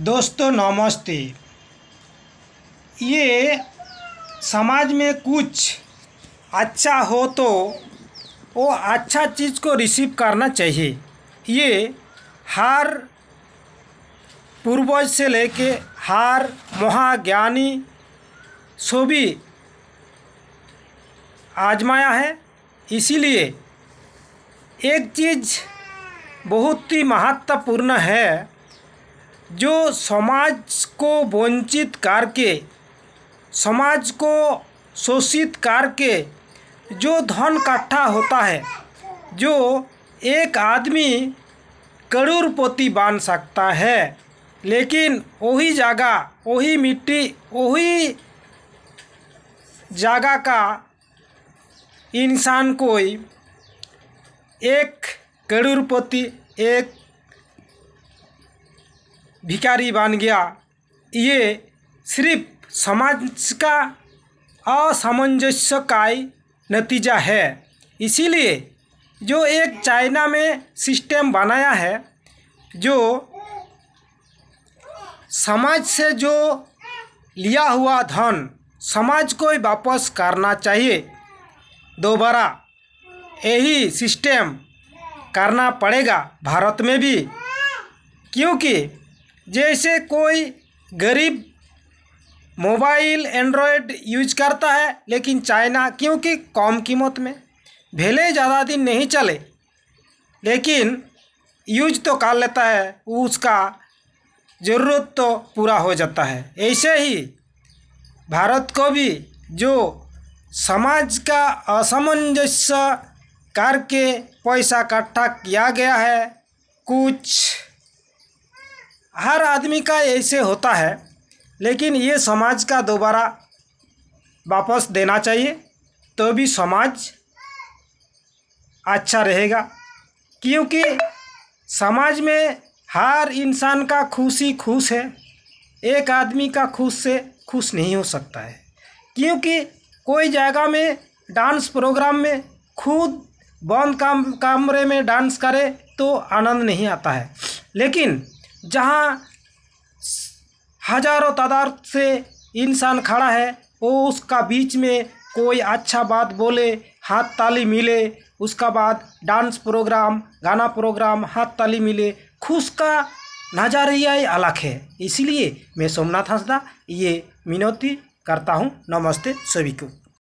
दोस्तों नमस्ते ये समाज में कुछ अच्छा हो तो वो अच्छा चीज़ को रिसीव करना चाहिए ये हर पूर्वज से लेके हर महाज्ञानी सभी आजमाया है इसीलिए एक चीज़ बहुत ही महत्वपूर्ण है जो समाज को वंचित करके समाज को शोषित करके जो धन इकट्ठा होता है जो एक आदमी करोड़पति बन सकता है लेकिन वही जगह वही मिट्टी वही जगह का इंसान कोई एक करोड़पति एक भिखारी बन गया ये सिर्फ समाज का असामंजस्य का नतीजा है इसीलिए जो एक चाइना में सिस्टम बनाया है जो समाज से जो लिया हुआ धन समाज को ही वापस करना चाहिए दोबारा यही सिस्टम करना पड़ेगा भारत में भी क्योंकि जैसे कोई गरीब मोबाइल एंड्रॉयड यूज करता है लेकिन चाइना क्योंकि कम कीमत में भले ज़्यादा दिन नहीं चले लेकिन यूज तो कर लेता है उसका ज़रूरत तो पूरा हो जाता है ऐसे ही भारत को भी जो समाज का असमंजस्य करके पैसा इकट्ठा किया गया है कुछ हर आदमी का ऐसे होता है लेकिन ये समाज का दोबारा वापस देना चाहिए तो भी समाज अच्छा रहेगा क्योंकि समाज में हर इंसान का खुशी खुश है एक आदमी का खुश से खुश नहीं हो सकता है क्योंकि कोई जगह में डांस प्रोग्राम में खुद बंद काम कमरे में डांस करे तो आनंद नहीं आता है लेकिन जहाँ हजारों तादाद से इंसान खड़ा है वो उसका बीच में कोई अच्छा बात बोले हाथ ताली मिले उसका बाद डांस प्रोग्राम गाना प्रोग्राम हाथ ताली मिले खुश का नज़ारिया ही अलग है इसलिए मैं सोमनाथ हंसदा ये मिनती करता हूँ नमस्ते सभी को